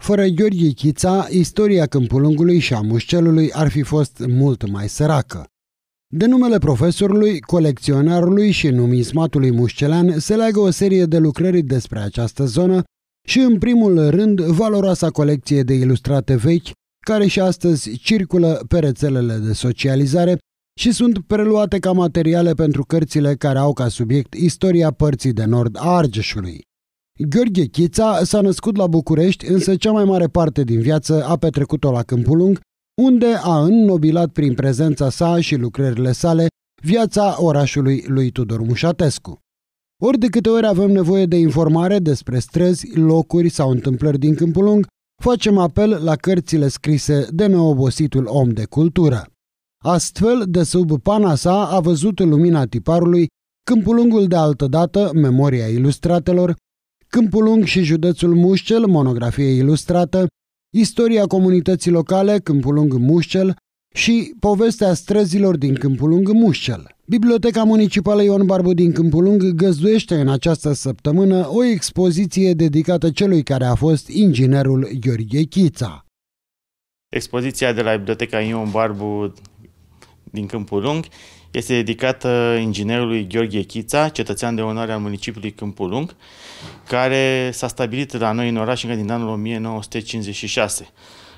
Fără Gheorghe Chița, istoria Câmpulungului și a Mușcelului ar fi fost mult mai săracă. De numele profesorului, colecționarului și numismatului mușcelean se leagă o serie de lucrări despre această zonă și, în primul rând, valoroasa colecție de ilustrate vechi, care și astăzi circulă pe rețelele de socializare și sunt preluate ca materiale pentru cărțile care au ca subiect istoria părții de nord a Argeșului. Gheorghe Chița s-a născut la București, însă cea mai mare parte din viață a petrecut-o la Câmpulung, unde a înnobilat prin prezența sa și lucrările sale viața orașului lui Tudor Mușatescu. Ori de câte ori avem nevoie de informare despre străzi, locuri sau întâmplări din Câmpul Lung, facem apel la cărțile scrise de neobositul om de cultură. Astfel, de sub pana sa a văzut lumina tiparului Câmpulungul de altădată, Memoria Ilustratelor, Câmpul Lung și județul Mușcel, monografie ilustrată, Istoria comunității locale Câmpul Lung Mușcel și Povestea străzilor din Câmpul Lung Mușcel. Biblioteca Municipală Ion Barbu din Câmpul Lung găzduiește în această săptămână o expoziție dedicată celui care a fost inginerul Gheorghe Chița. Expoziția de la Biblioteca Ion Barbu din Câmpul Lung este dedicată inginerului Gheorghe Chița, cetățean de onoare al municipiului Câmpul Lung, care s-a stabilit la noi în oraș încă din anul 1956.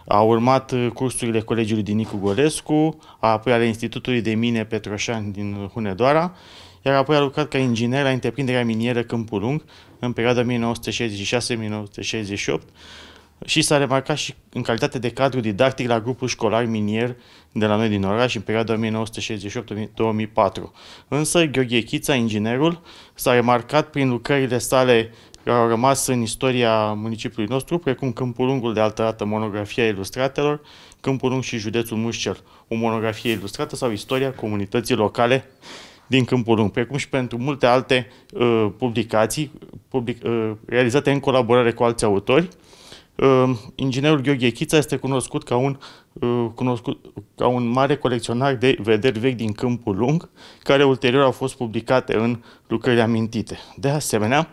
A urmat cursurile colegiului din Nicu Gorescu, apoi ale Institutului de Mine Petroșan din Hunedoara, iar apoi a lucrat ca inginer la întreprinderea minieră Câmpul Lung în perioada 1966-1968, și s-a remarcat și în calitate de cadru didactic la grupul școlar minier de la noi din oraș în perioada 1968-2004. Însă Gheorghe Chița, inginerul, s-a remarcat prin lucrările sale care au rămas în istoria municipiului nostru, precum Câmpul Lungul de altă dată, monografia ilustratelor, Câmpul Lung și Județul Mușcel, o monografie ilustrată sau istoria comunității locale din Câmpul Lung, precum și pentru multe alte uh, publicații public, uh, realizate în colaborare cu alți autori, Ehm, inginerul Gheorghe Chița este cunoscut ca un, ehm, cunoscut ca un mare colecționar de vederi vechi din Câmpul Lung, care ulterior au fost publicate în lucrări amintite. De asemenea,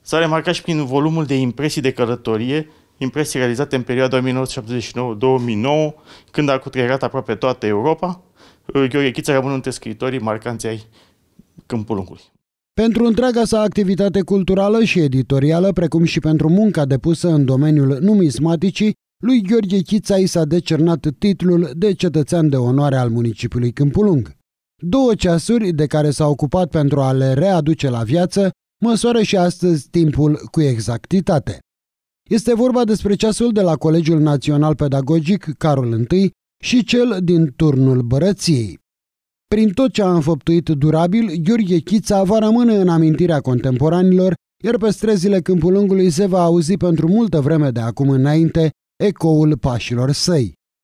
s-a remarcat și prin volumul de impresii de călătorie, impresii realizate în perioada 1979-2009, când a cutreierat aproape toată Europa, ehm, Gheorghe Chița rămâne între scritorii marcanți ai Câmpul Lungului. Pentru întreaga sa activitate culturală și editorială, precum și pentru munca depusă în domeniul numismaticii, lui Gheorghe Chița i s-a decernat titlul de cetățean de onoare al municipiului Câmpulung. Două ceasuri de care s-a ocupat pentru a le readuce la viață măsoară și astăzi timpul cu exactitate. Este vorba despre ceasul de la Colegiul Național Pedagogic Carol I și cel din turnul Bărăției. Prin tot ce a înfăptuit durabil, Gheorghe Chița va rămâne în amintirea contemporanilor, iar pe străzile Câmpulungului se va auzi pentru multă vreme de acum înainte ecoul pașilor săi.